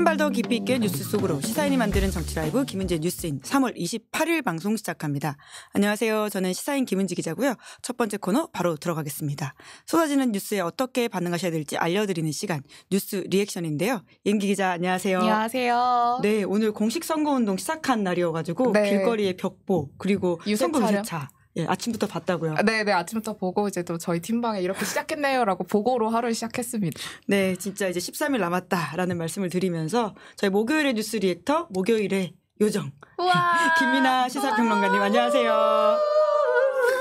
한 발 더 깊이 있게 뉴스 속으로 시사인이 만드는 정치 라이브 김은재 뉴스인 3월 28일 방송 시작합니다. 안녕하세요. 저는 시사인 김은지 기자고요. 첫 번째 코너 바로 들어가겠습니다. 쏟아지는 뉴스에 어떻게 반응하셔야 될지 알려드리는 시간 뉴스 리액션인데요. 임기 기자 안녕하세요. 안녕하세요. 네 오늘 공식 선거운동 시작한 날이어가지고 네. 길거리에 벽보 그리고 선거 유세차 네, 아침부터 봤다고요. 네, 네, 아침부터 보고 이제 또 저희 팀방에 이렇게 시작했네요라고 보고로 하루를 시작했습니다. 네, 진짜 이제 13일 남았다라는 말씀을 드리면서 저희 목요일의 뉴스 리액터 목요일의 요정 김민아 시사평론가님 안녕하세요.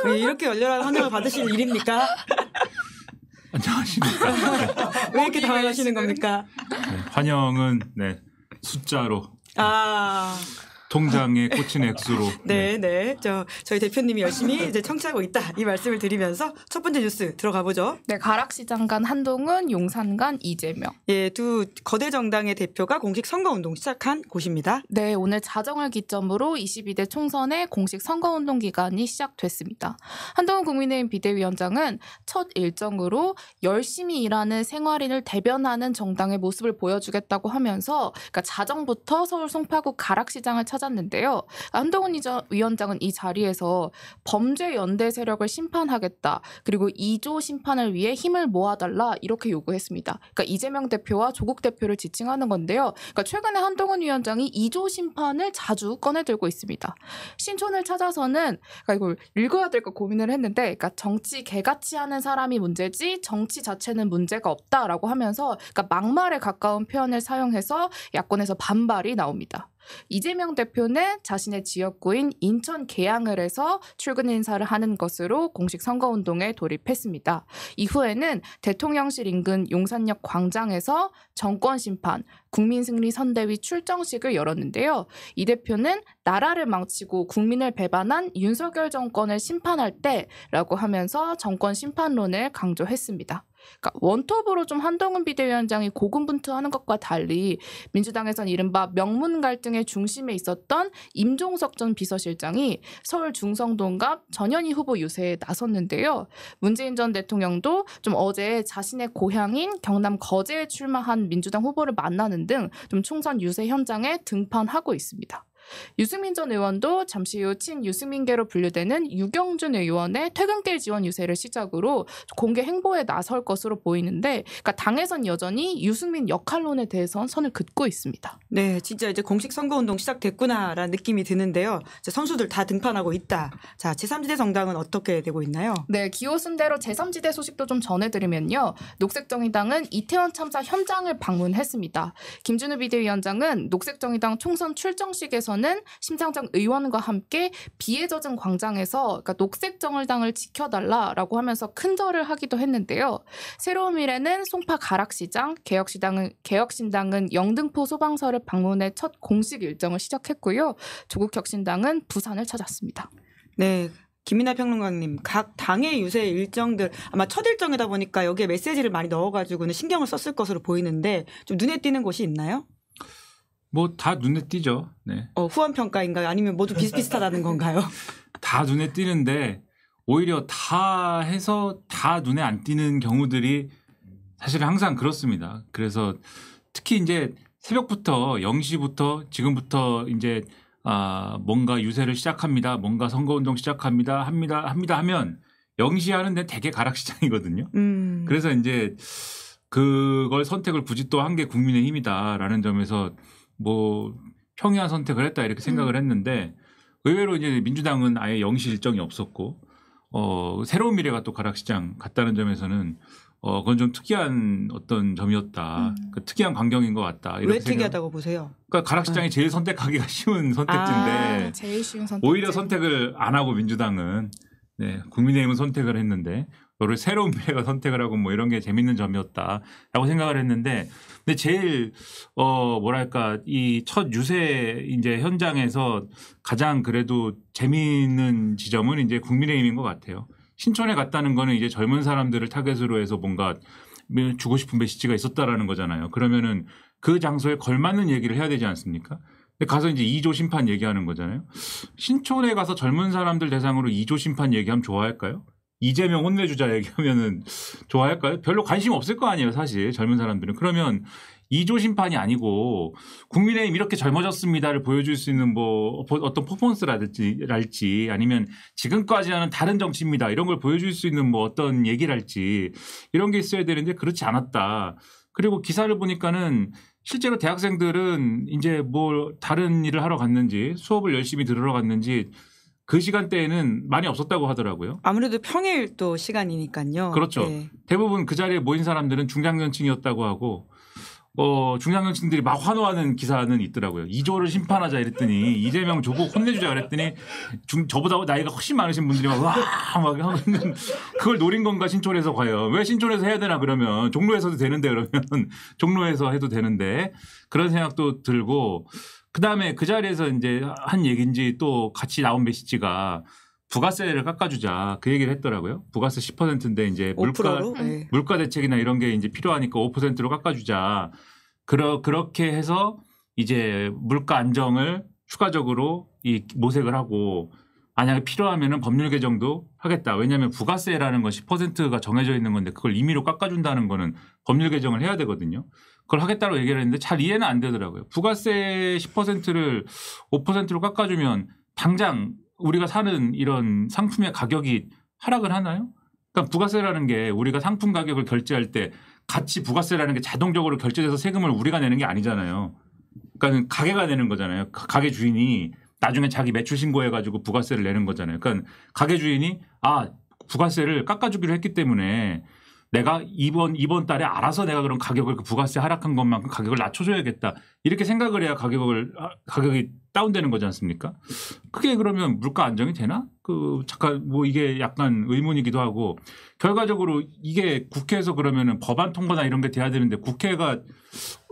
왜 예, 이렇게 열렬한 환영을 받으실 일입니까? 안녕하십니까. 왜 이렇게 당황하시는 겁니까? 네, 환영은 네 숫자로. 아. 통장에 꽂힌 액수로. 네, 네. 저 저희 대표님이 열심히 이제 청취하고 있다 이 말씀을 드리면서 첫 번째 뉴스 들어가 보죠. 네, 가락시장 간 한동훈, 용산 간 이재명. 예, 두 거대 정당의 대표가 공식 선거 운동 시작한 곳입니다. 네, 오늘 자정을 기점으로 22대 총선의 공식 선거 운동 기간이 시작됐습니다. 한동훈 국민의힘 비대위원장은 첫 일정으로 열심히 일하는 생활인을 대변하는 정당의 모습을 보여주겠다고 하면서 그러니까 자정부터 서울 송파구 가락시장을 찾 찾았는데요. 한동훈 위원장은 이 자리에서 범죄 연대 세력을 심판하겠다. 그리고 2조 심판을 위해 힘을 모아달라 이렇게 요구했습니다. 그러니까 이재명 대표와 조국 대표를 지칭하는 건데요. 그러니까 최근에 한동훈 위원장이 2조 심판을 자주 꺼내들고 있습니다. 신촌을 찾아서는 그러니까 이걸 읽어야 될까 고민을 했는데 그러니까 정치 개같이 하는 사람이 문제지 정치 자체는 문제가 없다라고 하면서 그러니까 막말에 가까운 표현을 사용해서 야권에서 반발이 나옵니다. 이재명 대표는 자신의 지역구인 인천 계양을 해서 출근 인사를 하는 것으로 공식 선거운동에 돌입했습니다. 이후에는 대통령실 인근 용산역 광장에서 정권 심판, 국민승리 선대위 출정식을 열었는데요. 이 대표는 나라를 망치고 국민을 배반한 윤석열 정권을 심판할 때라고 하면서 정권 심판론을 강조했습니다. 그러니까 원톱으로 좀 한동훈 비대위원장이 고군분투하는 것과 달리 민주당에선 이른바 명문 갈등의 중심에 있었던 임종석 전 비서실장이 서울 중성동갑 전현희 후보 유세에 나섰는데요. 문재인 전 대통령도 좀 어제 자신의 고향인 경남 거제에 출마한 민주당 후보를 만나는 등 좀 총선 유세 현장에 등판하고 있습니다. 유승민 전 의원도 잠시 후 친 유승민계로 분류되는 유경준 의원의 퇴근길 지원 유세를 시작으로 공개 행보에 나설 것으로 보이는데 그러니까 당에선 여전히 유승민 역할론에 대해선 선을 긋고 있습니다. 네, 진짜 이제 공식 선거운동 시작됐구나라는 느낌이 드는데요. 선수들 다 등판하고 있다. 자, 제3지대 정당은 어떻게 되고 있나요? 네, 기호순 대로 제3지대 소식도 좀 전해드리면요. 녹색정의당은 이태원 참사 현장을 방문했습니다. 김준우 비대위원장은 녹색정의당 총선 출정식에서는 심상정 의원과 함께 비에 젖은 광장에서 그러니까 녹색정의당을 지켜달라라고 하면서 큰절을 하기도 했는데요. 새로운 미래는 송파 가락시장, 개혁시당은 개혁신당은 영등포 소방서를 서울 방문의 첫 공식 일정을 시작했고요. 조국 혁신당은 부산을 찾았습니다. 네. 김이나 평론가님, 각 당의 유세 일정들 아마 첫 일정이다 보니까 여기에 메시지를 많이 넣어가지고는 신경을 썼을 것으로 보이는데 좀 눈에 띄는 곳이 있나요? 뭐 다 눈에 띄죠. 네. 어, 후원 평가인가요? 아니면 모두 비슷비슷하다는 건가요? 다 눈에 띄는데 오히려 다 해서 다 눈에 안 띄는 경우들이 사실 항상 그렇습니다. 그래서 특히 이제 새벽부터 0시부터 지금부터 이제 아, 뭔가 유세를 시작합니다. 뭔가 선거운동 시작합니다. 합니다. 합니다 하면 0시 하는데 되게 가락시장이거든요. 음. 그래서 이제 그걸 선택을 굳이 또 한 게 국민의 힘이다라는 점에서 뭐 평이한 선택을 했다 이렇게 생각을 음. 했는데 의외로 이제 민주당은 아예 0시 일정이 없었고 어, 새로운 미래가 또 가락시장 같다는 점에서는 어 그건 좀 특이한 어떤 점이었다. 음. 그 특이한 광경인 것 같다. 왜 생각. 특이하다고 보세요? 그러니까 가락시장이 네. 제일 선택하기가 쉬운 아, 선택지인데 아, 제일 쉬운 선택 오히려 선택을 안 하고 민주당은 네, 국민의힘은 선택을 했는데 너를 새로운 미래가 선택을 하고 뭐 이런 게 재밌는 점이었다라고 생각을 했는데 근데 제일 어 뭐랄까 이 첫 유세 이제 현장에서 가장 그래도 재미있는 지점은 이제 국민의힘인 것 같아요. 신촌에 갔다는 거는 이제 젊은 사람들을 타겟으로 해서 뭔가 주고 싶은 메시지가 있었다라는 거잖아요. 그러면은 그 장소에 걸맞는 얘기를 해야 되지 않습니까? 가서 이제 2조 심판 얘기하는 거잖아요. 신촌에 가서 젊은 사람들 대상으로 2조 심판 얘기하면 좋아할까요? 이재명 혼내주자 얘기하면은 좋아할까요? 별로 관심 없을 거 아니에요, 사실 젊은 사람들은. 그러면 2조 심판이 아니고 국민의힘 이렇게 젊어졌습니다를 보여줄 수 있는 뭐 어, 어떤 퍼포먼스랄지 아니면 지금까지는 다른 정치입니다 이런 걸 보여줄 수 있는 뭐 어떤 얘기랄지 이런 게 있어야 되는데 그렇지 않았다. 그리고 기사를 보니까는 실제로 대학생들은 이제 뭐 다른 일을 하러 갔는지 수업을 열심히 들으러 갔는지 그 시간대에는 많이 없었다고 하더라고요. 아무래도 평일 또 시간이니까요. 그렇죠. 네. 대부분 그 자리에 모인 사람들은 중장년층이었다고 하고 어, 중량년층들이 막 환호하는 기사는 있더라고요. 이조를 심판하자 이랬더니 이재명 조국 혼내주자 그랬더니 중, 저보다 나이가 훨씬 많으신 분들이 막 와막 하고 있는 그걸 노린 건가 신촌에서 과연 왜 신촌에서 해야 되나 그러면 종로에서도 되는데 그러면 종로에서 해도 되는데 그런 생각도 들고 그다음에 그 자리에서 이제 한 얘기인지 또 같이 나온 메시지가 부가세를 깎아주자 그 얘기를 했더라고요. 부가세 10%인데 이제 물가 네. 물가 대책이나 이런 게 이제 필요하니까 5%로 깎아주자. 그러 그렇게 해서 이제 물가 안정을 추가적으로 이 모색을 하고 만약에 필요하면은 법률 개정도 하겠다. 왜냐하면 부가세라는 것이 퍼센트가 정해져 있는 건데 그걸 임의로 깎아준다는 거는 법률 개정을 해야 되거든요. 그걸 하겠다고 얘기를 했는데 잘 이해는 안 되더라고요. 부가세 10%를 5%로 깎아주면 당장 우리가 사는 이런 상품의 가격이 하락을 하나요? 그러니까 부가세라는 게 우리가 상품 가격을 결제할 때 같이 부가세라는 게 자동적으로 결제돼서 세금을 우리가 내는 게 아니잖아요. 그러니까 가게가 내는 거잖아요. 가게 주인이 나중에 자기 매출 신고해가지고 부가세를 내는 거잖아요. 그러니까 가게 주인이 아 부가세를 깎아주기로 했기 때문에 내가 이번 이번 달에 알아서 내가 그런 가격을 그 부가세 하락한 것만큼 가격을 낮춰줘야겠다 이렇게 생각을 해야 가격을 가격이 다운되는 거지 않습니까? 그게 그러면 물가 안정이 되나? 그 잠깐 뭐 이게 약간 의문이기도 하고 결과적으로 이게 국회에서 그러면은 법안 통과나 이런 게 돼야 되는데 국회가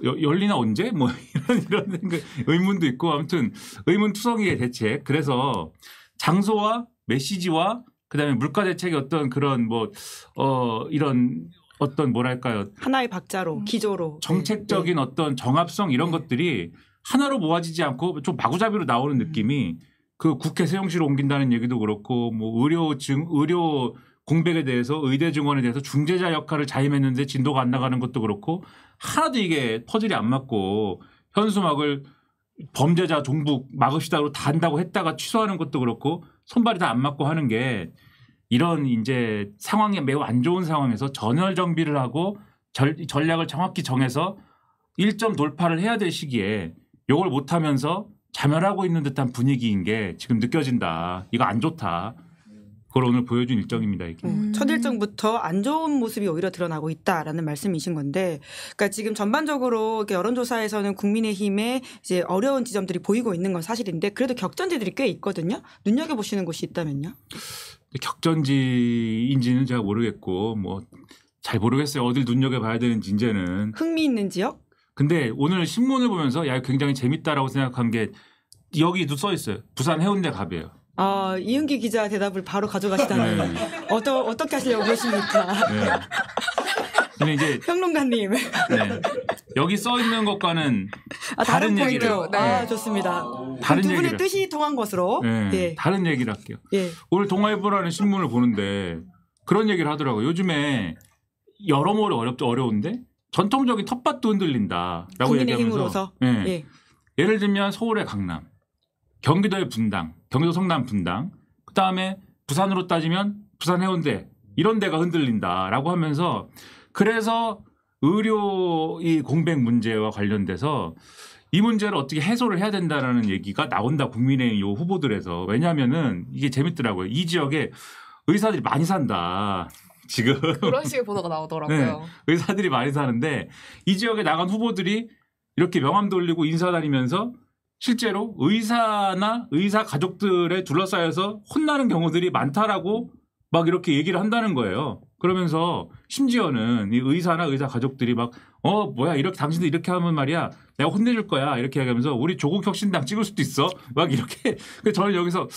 여, 열리나 언제? 뭐 이런 이런 의문도 있고 아무튼 의문투성이의 대체 그래서 장소와 메시지와 그다음에 물가 대책이 어떤 그런 뭐 어 이런 어떤 뭐랄까요 하나의 박자로 음. 기조로 정책적인 네. 어떤 정합성 이런 네. 것들이 하나로 모아지지 않고 좀 마구잡이로 나오는 음. 느낌이 그 국회 세용실로 옮긴다는 얘기도 그렇고 뭐 의료 증 의료 공백에 대해서 의대 증원에 대해서 중재자 역할을 자임했는데 진도가 안 나가는 것도 그렇고 하나도 이게 퍼즐이 안 맞고 현수막을 범죄자 종북 막읍시다로 단다고 했다가 취소하는 것도 그렇고 손발이 다 안 맞고 하는 게 이런 이제 상황에 매우 안 좋은 상황에서 전열 정비를 하고 절, 전략을 정확히 정해서 1점 돌파를 해야 될 시기에 요걸 못하면서 자멸하고 있는 듯한 분위기인 게 지금 느껴진다. 이거 안 좋다. 그걸 오늘 보여준 일정입니다. 이게. 어, 음. 첫 일정부터 안 좋은 모습이 오히려 드러나고 있다라는 말씀이신 건데, 그러니까 지금 전반적으로 여론조사에서는 국민의힘에 이제 어려운 지점들이 보이고 있는 건 사실인데, 그래도 격전지들이 꽤 있거든요. 눈여겨 보시는 곳이 있다면요? 격전지인지는 제가 모르겠고, 뭐 잘 모르겠어요. 어딜 눈여겨 봐야 되는지 이제는. 흥미 있는 지역? 근데 오늘 신문을 보면서 야 굉장히 재밌다라고 생각한 게 여기 써 있어요. 부산 해운대 갑이에요. 아, 이은기 기자 대답을 바로 가져가시다니. 네. 어떠, 어떻게 하시려고 그러십니까? 네. 근데 이제 평론가님. 네. 여기 써 있는 것과는 아, 다른, 다른 얘기를. 네. 아, 좋습니다. 다른 분의 얘기 뜻이 통한 것으로. 네. 예. 다른 얘기를 할게요. 예. 오늘 동아일보라는 신문을 보는데 그런 얘기를 하더라고요. 요즘에 여러모로 어렵죠. 어려운데 전통적인 텃밭도 흔들린다라고 얘기하면서. 힘으로서. 네. 예. 예. 예를 들면 서울의 강남. 경기도의 분당, 경기도 성남 분당, 그 다음에 부산으로 따지면 부산 해운대 이런 데가 흔들린다라고 하면서 그래서 의료 이 공백 문제와 관련돼서 이 문제를 어떻게 해소를 해야 된다라는 얘기가 나온다 국민의요 후보들에서 왜냐하면은 이게 재밌더라고요 이 지역에 의사들이 많이 산다 지금 그런 식의 보도가 나오더라고요 네, 의사들이 많이 사는데 이 지역에 나간 후보들이 이렇게 명함 돌리고 인사 다니면서 실제로 의사나 의사 가족들에 둘러싸여서 혼나는 경우들이 많다라고 막 이렇게 얘기를 한다는 거예요. 그러면서 심지어는 이 의사나 의사 가족들이 막 어 뭐야 이렇게 당신들 이렇게 하면 말이야 내가 혼내줄 거야 이렇게 얘기하면서 우리 조국 혁신당 찍을 수도 있어 막 이렇게 그 저는 여기서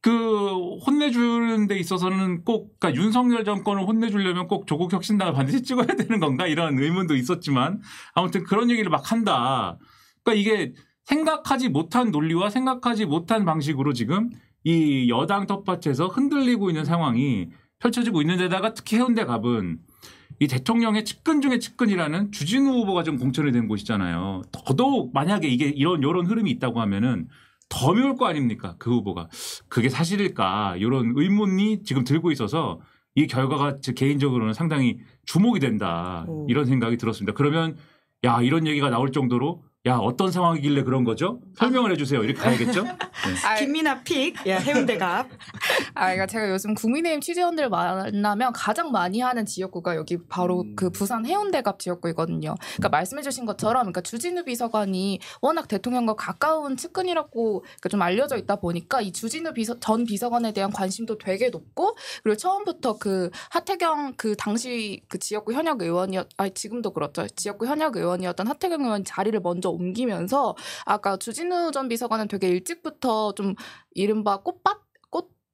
그 혼내주는 데 있어서는 꼭 그러니까 윤석열 정권을 혼내주려면 꼭 조국 혁신당을 반드시 찍어야 되는 건가 이런 의문도 있었지만 아무튼 그런 얘기를 막 한다. 그러니까 이게 생각하지 못한 논리와 생각하지 못한 방식으로 지금 이 여당 텃밭에서 흔들리고 있는 상황이 펼쳐지고 있는 데다가 특히 해운대 갑은 이 대통령의 측근 중에 측근이라는 주진우 후보가 좀 공천이 된 곳이잖아요. 더더욱 만약에 이게 이런 여런 흐름이 있다고 하면은 더 미울 거 아닙니까? 그 후보가. 그게 사실일까? 이런 의문이 지금 들고 있어서 이 결과가 개인적으로는 상당히 주목이 된다. 오. 이런 생각이 들었습니다. 그러면 야, 이런 얘기가 나올 정도로 야 어떤 상황이길래 그런 거죠? 설명을 해주세요. 이렇게 가야겠죠? 네. 아, 김민아 픽 예, 해운대갑아 그러니까 제가 요즘 국민의힘 취재원들 만나면 가장 많이 하는 지역구가 여기 바로 음. 그 부산 해운대갑 지역구이거든요. 그러니까 음. 말씀해주신 것처럼 그러니까 주진우 비서관이 워낙 대통령과 가까운 측근이라고 그러니까 좀 알려져 있다 보니까 이 주진우 비서, 전 비서관에 대한 관심도 되게 높고 그리고 처음부터 그 하태경 그 당시 그 지역구 현역 의원이었 아 지금도 그렇죠 지역구 현역 의원이었던 하태경 의원 자리를 먼저 먼저 옮기면서 아까 주진우 전 비서관은 되게 일찍부터 좀 이른바 꽃밭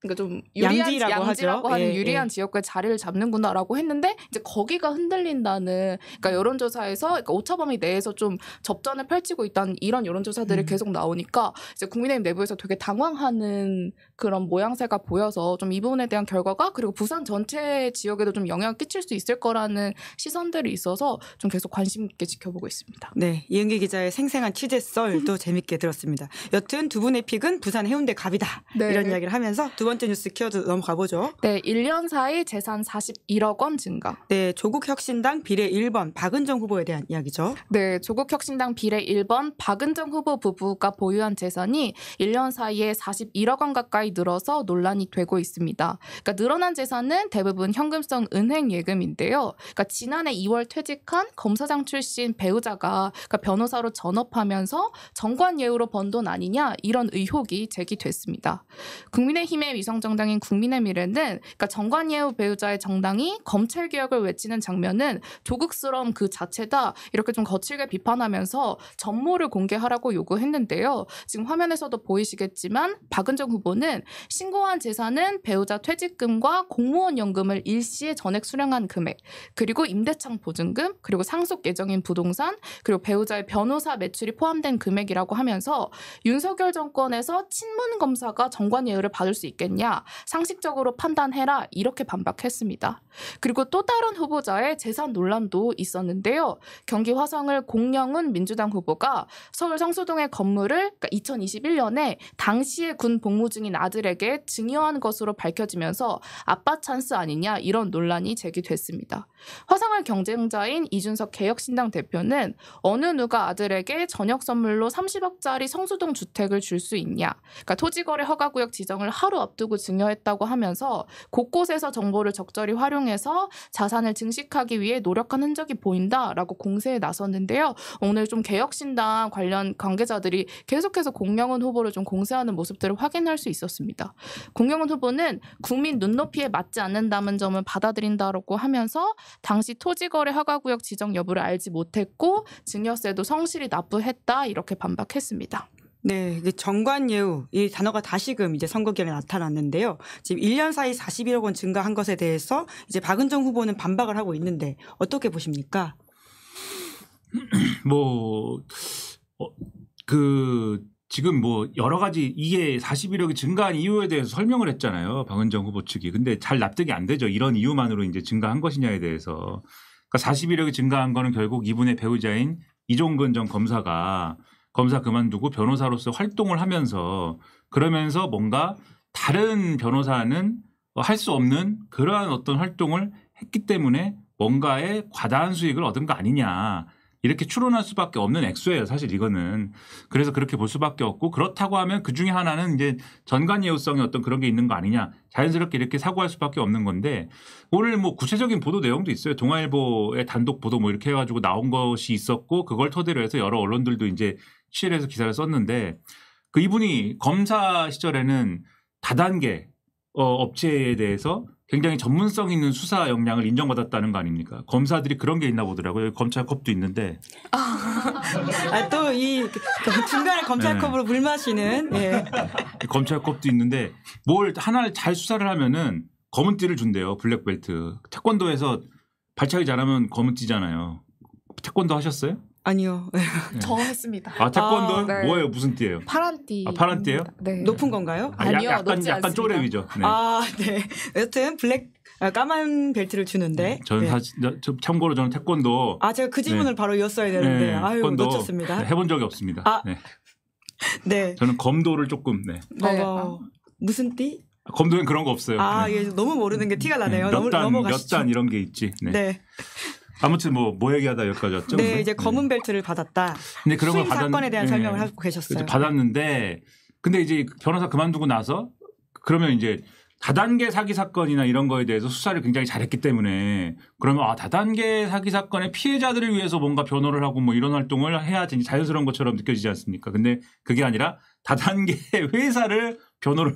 그러니까 좀 유리한 양지라고, 양지라고 하는 예, 예. 유리한 예. 지역과 자리를 잡는구나라고 했는데 이제 거기가 흔들린다는 그러니까 여론조사에서 그러니까 오차범위 내에서 좀 접전을 펼치고 있다는 이런 여론조사들이 음. 계속 나오니까 이제 국민의힘 내부에서 되게 당황하는 그런 모양새가 보여서 좀이 부분에 대한 결과가 그리고 부산 전체 지역에도 좀 영향을 끼칠 수 있을 거라는 시선들이 있어서 좀 계속 관심 있게 지켜보고 있습니다. 네, 이은기 기자의 생생한 취재 썰도 재밌게 들었습니다. 여튼 두 분의 픽은 부산 해운대 갑이다 네. 이런 이야기를 하면서 두번 번째 뉴스 키워드 넘어가 보죠. 네, 1년 사이 재산 41억 원 증가. 네, 조국 혁신당 비례 1번 박은정 후보에 대한 이야기죠. 네, 조국 혁신당 비례 1번 박은정 후보 부부가 보유한 재산이 1년 사이에 41억 원 가까이 늘어서 논란이 되고 있습니다. 그러니까 늘어난 재산은 대부분 현금성 은행 예금인데요. 그러니까 지난해 2월 퇴직한 검사장 출신 배우자가 그러니까 변호사로 전업하면서 정관 예우로 번 돈 아니냐 이런 의혹이 제기됐습니다. 국민의힘의 위성 정당인 국민의 미래는 그러니까 정관예우 배우자의 정당이 검찰 개혁을 외치는 장면은 조극스러움 그 자체다 이렇게 좀 거칠게 비판하면서 전모를 공개하라고 요구했는데요. 지금 화면에서도 보이시겠지만 박은정 후보는 신고한 재산은 배우자 퇴직금과 공무원 연금을 일시에 전액 수령한 금액 그리고 임대창 보증금 그리고 상속 예정인 부동산 그리고 배우자의 변호사 매출이 포함된 금액이라고 하면서 윤석열 정권에서 친문 검사가 정관 예우를 받을 수 있겠냐 않냐, 상식적으로 판단해라, 이렇게 반박했습니다. 그리고 또 다른 후보자의 재산 논란도 있었는데요. 경기 화성을 공영은 민주당 후보가 서울 성수동의 건물을 그러니까 2021년에 당시의군 복무 중인 아들에게 증여한 것으로 밝혀지면서 아빠 찬스 아니냐 이런 논란이 제기됐습니다. 화성을 경쟁자인 이준석 개혁신당 대표는 어느 누가 아들에게 저녁 선물로 30억짜리 성수동 주택을 줄 수 있냐, 그러니까 토지거래 허가구역 지정을 하루 앞 앞두고 증여했다고 하면서 곳곳에서 정보를 적절히 활용해서 자산을 증식하기 위해 노력한 흔적이 보인다라고 공세에 나섰는데요. 오늘 좀 개혁신당 관련 관계자들이 계속해서 공영은 후보를 좀 공세하는 모습들을 확인할 수 있었습니다. 공영은 후보는 국민 눈높이에 맞지 않는다는 점을 받아들인다라고 하면서 당시 토지거래 허가구역 지정 여부를 알지 못했고 증여세도 성실히 납부했다 이렇게 반박했습니다. 네, 그 정관예우 이 단어가 다시금 이제 선거기에 나타났는데요. 지금 1년 사이 41억 원 증가한 것에 대해서 이제 박은정 후보는 반박을 하고 있는데 어떻게 보십니까? 뭐, 어, 그, 지금 뭐 여러 가지 이게 41억이 증가한 이유에 대해서 설명을 했잖아요. 박은정 후보 측이. 근데 잘 납득이 안 되죠. 이런 이유만으로 이제 증가한 것이냐에 대해서. 그러니까 41억이 증가한 거는 결국 이분의 배우자인 이종근 전 검사가 검사 그만두고 변호사로서 활동을 하면서 그러면서 뭔가 다른 변호사는 할 수 없는 그러한 어떤 활동을 했기 때문에 뭔가의 과다한 수익을 얻은 거 아니냐. 이렇게 추론할 수밖에 없는 액수예요. 사실 이거는. 그래서 그렇게 볼 수밖에 없고 그렇다고 하면 그 중에 하나는 이제 전관 예우성이 어떤 그런 게 있는 거 아니냐. 자연스럽게 이렇게 사고할 수밖에 없는 건데 오늘 뭐 구체적인 보도 내용도 있어요. 동아일보의 단독 보도 뭐 이렇게 해가지고 나온 것이 있었고 그걸 토대로 해서 여러 언론들도 이제 취재를 해서 기사를 썼는데 그 이분이 검사 시절에는 다단계 어, 업체에 대해서 굉장히 전문성 있는 수사 역량을 인정받았다는 거 아닙니까? 검사들이 그런 게 있나 보더라고요. 검찰컵도 있는데. 아, 아 또이 그 중간에 검찰컵으로 네. 물 마시는. 네. 예. 검찰컵도 있는데 뭘 하나를 잘 수사를 하면은 검은 띠를 준대요. 블랙벨트. 태권도에서 발차기 잘하면 검은 띠잖아요. 태권도 하셨어요? 아니요. 네. 저 했습니다. 아 태권도 아, 네. 뭐예요? 무슨 띠예요? 파란 띠. 아, 파란 띠예요? 네. 높은 건가요? 아, 니요 약간 약간 쪼렙이죠. 네. 아 네. 여튼 블랙 아, 까만 벨트를 주는데. 네. 저는 네. 사실 참고로 저는 태권도. 아 제가 그 질문을 네. 바로 이었어야 되는데 아유 놓쳤습니다. 해본 적이 없습니다. 아, 네. 저는 검도를 조금. 네. 어, 무슨 띠? 검도엔 그런 거 없어요. 아 예, 너무 모르는 게 티가 나네요. 넘어가시죠. 몇단 이런 게 있지. 네. 아무튼 뭐뭐 뭐 얘기하다 여기까지 왔죠. 네, 이제 검은 네. 벨트를 받았다. 근 그런 걸 받았... 사건에 대한 설명을 네. 하고 계셨어요. 받았는데 근데 이제 변호사 그만두고 나서 그러면 이제 다단계 사기 사건이나 이런 거에 대해서 수사를 굉장히 잘했기 때문에 그러면 아 다단계 사기 사건의 피해자들을 위해서 뭔가 변호를 하고 뭐 이런 활동을 해야지 자연스러운 것처럼 느껴지지 않습니까? 근데 그게 아니라 다단계 회사를 변호를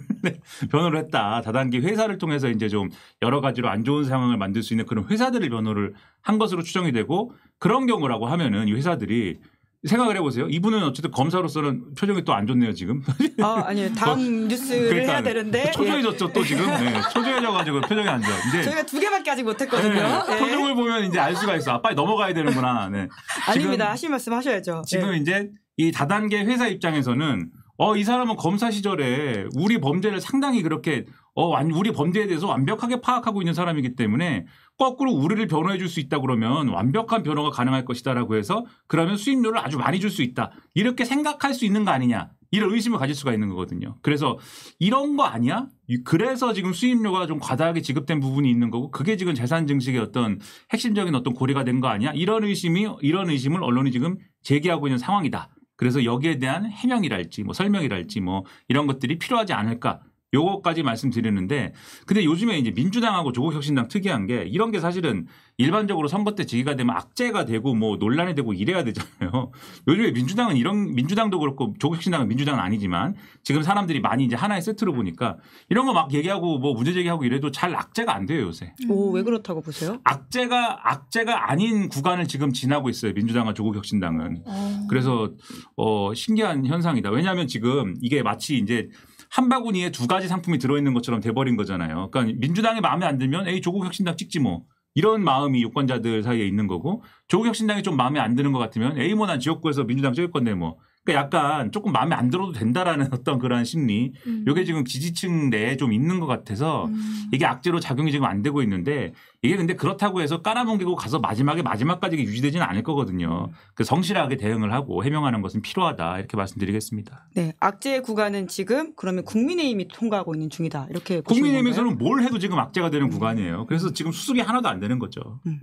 변호를 했다. 다단계 회사를 통해서 이제 좀 여러 가지로 안 좋은 상황을 만들 수 있는 그런 회사들을 변호를 한 것으로 추정이 되고 그런 경우라고 하면은 이 회사들이 생각을 해보세요. 이분은 어쨌든 검사로서는 표정이 또 안 좋네요 지금. 아, 아니요 다음 뭐, 뉴스를 그러니까 해야 되는데 그 초조해졌죠 예. 또 지금 네, 초조해져가지고 표정이 안 좋아. 이제 저희가 두 개밖에 아직 못했거든요. 네, 예. 표정을 보면 이제 알 수가 있어. 아 빨리 넘어가야 되는구나. 네. 아닙니다. 하실 말씀 하셔야죠. 지금 예. 이제 이 다단계 회사 입장에서는 어, 이 사람은 검사 시절에 우리 범죄를 상당히 그렇게 어, 우리 범죄에 대해서 완벽하게 파악하고 있는 사람이기 때문에 거꾸로 우리를 변호해 줄 수 있다 그러면 완벽한 변호가 가능할 것이다라고 해서 그러면 수입료를 아주 많이 줄 수 있다. 이렇게 생각할 수 있는 거 아니냐. 이런 의심을 가질 수가 있는 거거든요. 그래서 이런 거 아니야? 그래서 지금 수입료가좀 과다하게 지급된 부분이 있는 거고 그게 지금 재산 증식의 어떤 핵심적인 어떤 고리가 된 거 아니야? 이런 의심이 이런 의심을 언론이 지금 제기하고 있는 상황이다. 그래서 여기에 대한 해명이랄지 뭐 설명이랄지 뭐 이런 것들이 필요하지 않을까 요거까지 말씀드리는데 근데 요즘에 이제 민주당하고 조국혁신당 특이한 게 이런 게 사실은 일반적으로 선거 때 지기가 되면 악재가 되고 뭐 논란이 되고 이래야 되잖아요. 요즘에 민주당은 이런 민주당도 그렇고 조국혁신당은 민주당은 아니지만 지금 사람들이 많이 이제 하나의 세트로 보니까 이런 거 막 얘기하고 뭐 문제 제기하고 이래도 잘 악재가 안 돼요 요새. 오왜 음. 그렇다고 보세요? 악재가 악재가 아닌 구간을 지금 지나고 있어요 민주당과 조국혁신당은. 어. 그래서 어 신기한 현상이다. 왜냐하면 지금 이게 마치 이제 한 바구니에 두 가지 상품이 들어있는 것처럼 돼버린 거잖아요. 그러니까 민주당이 마음에 안 들면 에이 조국 혁신당 찍지 뭐 이런 마음이 유권자들 사이에 있는 거고 조국 혁신당이 좀 마음에 안 드는 것 같으면 에이 뭐 난 지역구에서 민주당 찍을 건데 뭐 그러니까 약간 조금 마음에 안 들어도 된다라는 어떤 그런 심리. 음. 요게 지금 지지층 내에 좀 있는 것 같아서 음. 이게 악재로 작용이 지금 안 되고 있는데 이게 근데 그렇다고 해서 깔아뭉개고 가서 마지막에 마지막까지 유지되지는 않을 거거든요. 그 성실하게 대응을 하고 해명하는 것은 필요하다 이렇게 말씀드리겠습니다. 네, 악재 구간은 지금 그러면 국민의힘이 통과하고 있는 중이다 이렇게 국민의힘에서는 뭘 해도 지금 악재가 되는 음. 구간이에요. 그래서 지금 수습이 하나도 안 되는 거죠. 음.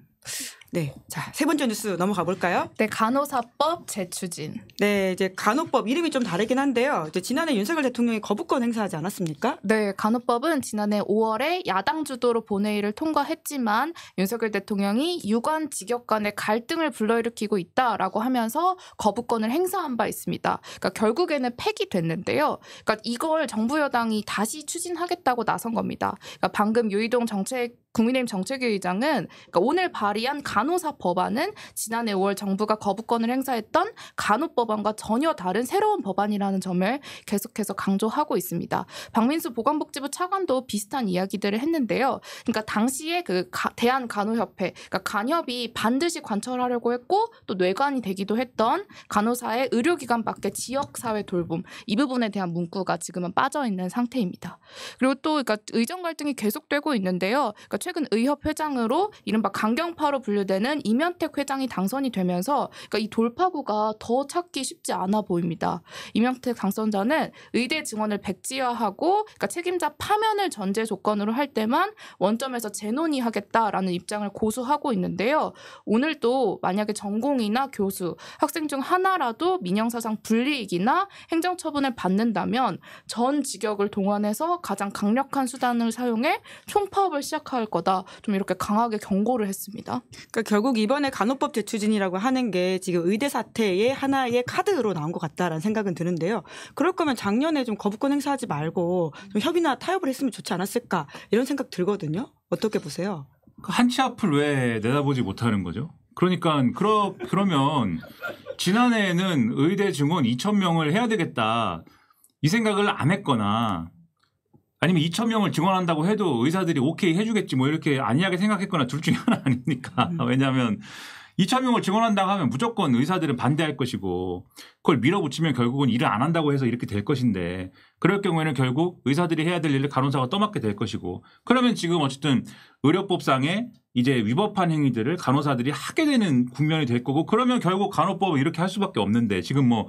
네. 자, 세 번째 뉴스 넘어가 볼까요? 네, 간호사법 재추진. 네, 이제 간호법 이름이 좀 다르긴 한데요. 이제 지난해 윤석열 대통령이 거부권 행사하지 않았습니까? 네, 간호법은 지난해 5월에 야당 주도로 본회의를 통과했지만 윤석열 대통령이 유관 직역 간의 갈등을 불러일으키고 있다라고 하면서 거부권을 행사한 바 있습니다. 그러니까 결국에는 폐기됐는데요. 그러니까 이걸 정부 여당이 다시 추진하겠다고 나선 겁니다. 그러니까 방금 유이동 정책 국민의힘 정책위 의장은 그러니까 오늘 발의한 간호사 법안은 지난해 5월 정부가 거부권을 행사했던 간호법안과 전혀 다른 새로운 법안이라는 점을 계속해서 강조하고 있습니다. 박민수 보건복지부 차관도 비슷한 이야기들을 했는데요. 그러니까 당시에 그 대한간호협회, 그러니까 간협이 반드시 관철하려고 했고 또 뇌관이 되기도 했던 간호사의 의료기관 밖의 지역사회 돌봄 이 부분에 대한 문구가 지금은 빠져 있는 상태입니다. 그리고 또 그러니까 의정 갈등이 계속되고 있는데요. 그러니까 최근 의협 회장으로 이른바 강경파로 분류되는 이명택 회장이 당선이 되면서 그러니까 이 돌파구가 더 찾기 쉽지 않아 보입니다. 이명택 당선자는 의대 증원을 백지화하고 그러니까 책임자 파면을 전제 조건으로 할 때만 원점에서 재논의하겠다라는 입장을 고수하고 있는데요. 오늘도 만약에 전공이나 교수, 학생 중 하나라도 민영사상 불이익이나 행정처분을 받는다면 전 직역을 동원해서 가장 강력한 수단을 사용해 총파업을 시작할 거다. 좀 이렇게 강하게 경고를 했습니다. 그러니까 결국 이번에 간호법 제추진이라고 하는 게 지금 의대 사태의 하나의 카드로 나온 것 같다라는 생각은 드는데요. 그럴 거면 작년에 좀 거부권 행사하지 말고 좀 협의나 타협을 했으면 좋지 않았을까 이런 생각 들거든요. 어떻게 보세요? 그 한치 앞을 왜 내다보지 못하는 거죠? 그러니까 그러 그러면 지난해에는 의대 증원 2천 명을 해야 되겠다 이 생각을 안 했거나 아니면 2천 명을 증원한다고 해도 의사들이 오케이 해주겠지 뭐 이렇게 아니하게 생각했거나 둘 중에 하나 아닙니까? 음. 왜냐하면 2천 명을 증원한다고 하면 무조건 의사들은 반대할 것이고 그걸 밀어붙이면 결국은 일을 안 한다고 해서 이렇게 될 것인데 그럴 경우에는 결국 의사들이 해야 될 일을 간호사가 떠맡게 될 것이고 그러면 지금 어쨌든 의료법상에 이제 위법한 행위들을 간호사들이 하게 되는 국면이 될 거고 그러면 결국 간호법을 이렇게 할 수밖에 없는데 지금 뭐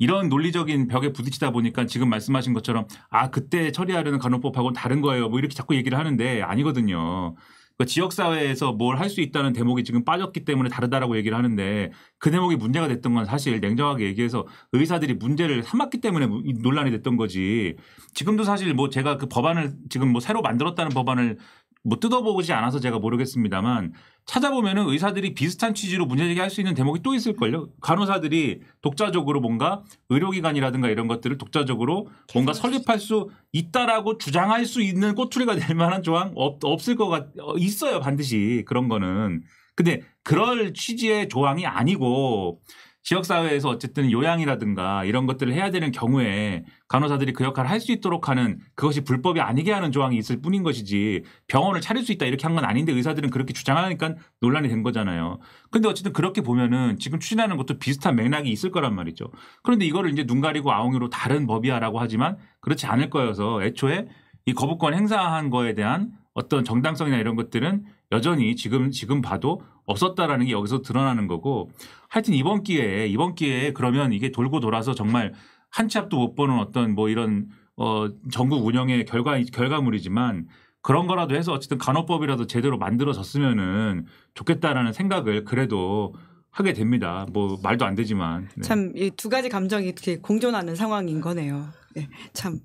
이런 논리적인 벽에 부딪히다 보니까 지금 말씀하신 것처럼 아 그때 처리하려는 간호법하고는 다른 거예요. 뭐 이렇게 자꾸 얘기를 하는데 아니거든요. 그 지역사회에서 뭘 할 수 있다는 대목이 지금 빠졌기 때문에 다르다라고 얘기를 하는데 그 대목이 문제가 됐던 건 사실 냉정하게 얘기해서 의사들이 문제를 삼았기 때문에 논란이 됐던 거지 지금도 사실 뭐 제가 그 법안을 지금 뭐 새로 만들었다는 법안을 뭐 뜯어보지 않아서 제가 모르겠습니다만 찾아보면 의사들이 비슷한 취지로 문제 제기할 수 있는 대목이 또 있을걸요. 간호사들이 독자적으로 뭔가 의료기관이라든가 이런 것들을 독자적으로 뭔가 설립할 수 있다라고 주장할 수 있는 꼬투리가 될 만한 조항 없, 없을 것 같, 어, 있어요. 반드시 그런 거는. 근데 그럴 취지의 조항이 아니고 지역사회에서 어쨌든 요양이라든가 이런 것들을 해야 되는 경우에 간호사들이 그 역할을 할 수 있도록 하는 그것이 불법이 아니게 하는 조항이 있을 뿐인 것이지 병원을 차릴 수 있다 이렇게 한 건 아닌데 의사들은 그렇게 주장하니까 논란이 된 거잖아요. 근데 어쨌든 그렇게 보면은 지금 추진하는 것도 비슷한 맥락이 있을 거란 말이죠. 그런데 이거를 이제 눈 가리고 아웅이로 다른 법이야라고 하지만 그렇지 않을 거여서 애초에 이 거부권 행사한 거에 대한 어떤 정당성이나 이런 것들은 여전히 지금 지금 봐도 없었다라는 게 여기서 드러나는 거고 하여튼 이번 기회에 이번 기회에 그러면 이게 돌고 돌아서 정말 한 치 앞도 못 보는 어떤 뭐 이런 어 전국 운영의 결과 결과물이지만 그런 거라도 해서 어쨌든 간호법이라도 제대로 만들어졌으면은 좋겠다라는 생각을 그래도 하게 됩니다. 뭐 말도 안 되지만 네. 참이 두 가지 감정이 이렇게 공존하는 상황인 거네요. 네, 참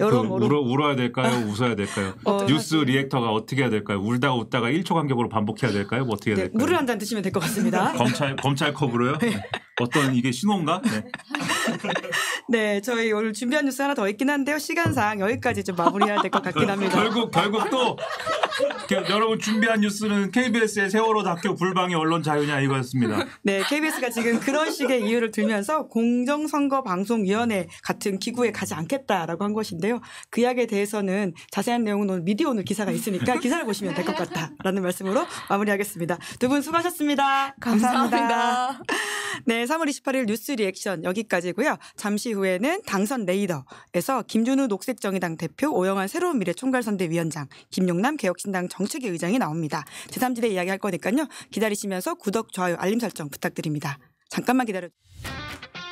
여러모로 그 울어, 울어야 될까요? 웃어야 될까요? 어, 뉴스 리액터가 어떻게 해야 될까요? 울다가 웃다가 1초 간격으로 반복해야 될까요? 뭐 어떻게 해야 네, 될까요? 물을 한잔 드시면 될 것 같습니다. 검찰 검찰 컵으로요? 네. 네. 어떤 이게 신호인가? 네. 네, 저희 오늘 준비한 뉴스 하나 더 있긴 한데요. 시간상 여기까지 좀 마무리해야 될 것 같긴 그 합니다. 결국 결국 또 그 여러분 준비한 뉴스는 KBS의 세월호 다큐 불방의 언론 자유냐 이거였습니다. 네, KBS가 지금 그런 식의 이유를 들면서 공정선거방송위원회 같은 기구에 가지 않겠다라고 한 것인데요. 그 약에 대해서는 자세한 내용은 오늘 미디어 오늘 기사가 있으니까 기사를 보시면 될 것 같다라는 말씀으로 마무리하겠습니다. 두 분 수고하셨습니다. 감사합니다. 감사합니다. 네, 3월 28일 뉴스 리액션 여기까지고요. 잠시 후에는 당선 레이더에서 김준우 녹색정의당 대표, 오영환 새로운 미래 총괄선대위원장, 김용남 개혁신당 정책위 의장이 나옵니다. 제3지대 이야기 할 거니까요. 기다리시면서 구독, 좋아요, 알림 설정 부탁드립니다. 잠깐만 기다려 주세요.